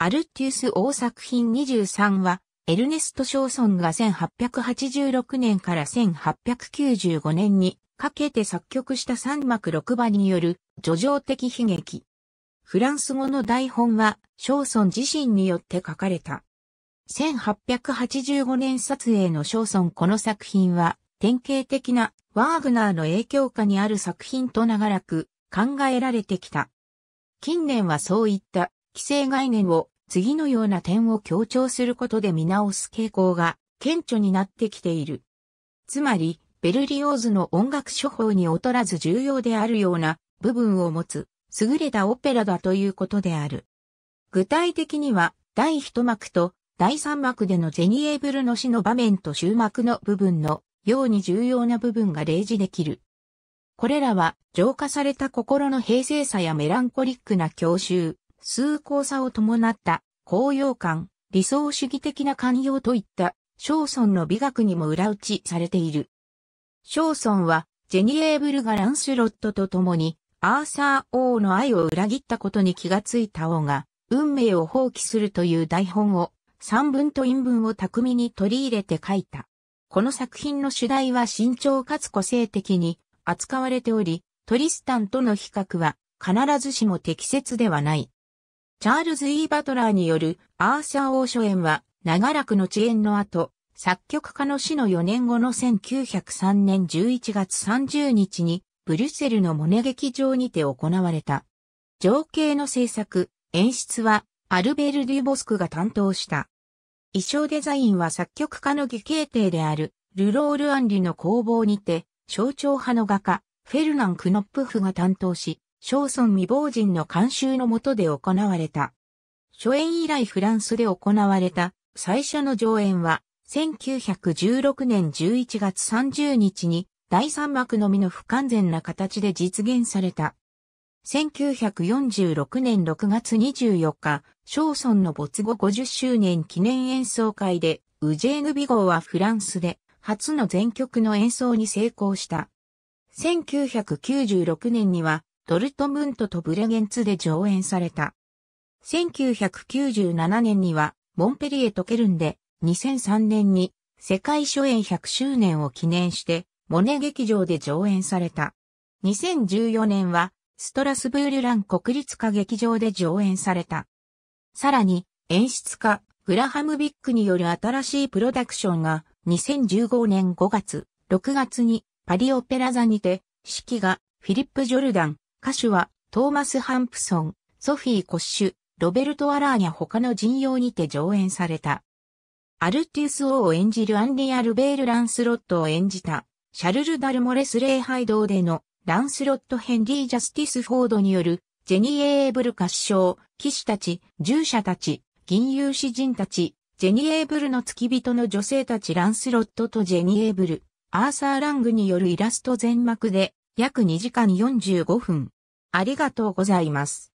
アルティウス王作品23は、エルネスト・ショーソンが1886年から1895年にかけて作曲した三幕六番による、叙情的悲劇。フランス語の台本は、ショーソン自身によって書かれた。1885年撮影のショーソンこの作品は、典型的なワーグナーの影響下にある作品と長らく考えられてきた。近年はそういった規制概念を次のような点を強調することで見直す傾向が顕著になってきている。つまり、ベルリオーズの音楽処方に劣らず重要であるような部分を持つ優れたオペラだということである。具体的には第一幕と第三幕でのゼニエーブルの死の場面と終幕の部分のように重要な部分が例示できる。これらは浄化された心の平静さやメランコリックな教習、崇高さを伴った高揚感、理想主義的な寛容といったショーソンの美学にも裏打ちされている。ショーソンはジェニエーブルがランスロットと共にアーサー王の愛を裏切ったことに気がついた王が運命を放棄するという台本を三文と韻文を巧みに取り入れて書いた。この作品の主題は慎重かつ個性的に扱われており、トリスタンとの比較は必ずしも適切ではない。チャールズ・イー・バトラーによるアーサー王初演は長らくの遅延の後、作曲家の死の4年後の1903年11月30日にブリュッセルのモネ劇場にて行われた。情景の制作、演出はアルベル・デュボスクが担当した。衣装デザインは作曲家の義兄弟であるルロール・アンリの工房にて象徴派の画家フェルナン・クノップフが担当し、小村未亡人の監修のもとで行われた。初演以来フランスで行われた最初の上演は、1916年11月30日に第三幕のみの不完全な形で実現された。1946年6月24日、小村の没後50周年記念演奏会で、ウジェーヌ・ビゴーはフランスで初の全曲の演奏に成功した。1996年にはドルトムントとブレゲンツで上演された。1997年には、モンペリエとケルンで、2003年に、世界初演100周年を記念して、モネ劇場で上演された。2014年は、ストラスブールラン国立歌劇場で上演された。さらに、演出家、グラハムビックによる新しいプロダクションが、2015年5月、6月に、パリオペラ座にて、四季が、フィリップ・ジョルダン、歌手はトーマス・ハンプソン、ソフィー・コッシュ、ロベルト・アラーニャ他の陣容にて上演された。アルティウス王を演じるアンリ・アルベール・ランスロットを演じた、シャルル・ダルモレス礼拝堂でのランスロット・ヘンリー・ジャスティス・フォードによるジェニー・エーブル合唱、騎士たち、従者たち、銀融詩人たち、ジェニー・エーブルの付き人の女性たちランスロットとジェニー・エーブル、アーサー・ラングによるイラスト全幕で約2時間45分。ありがとうございます。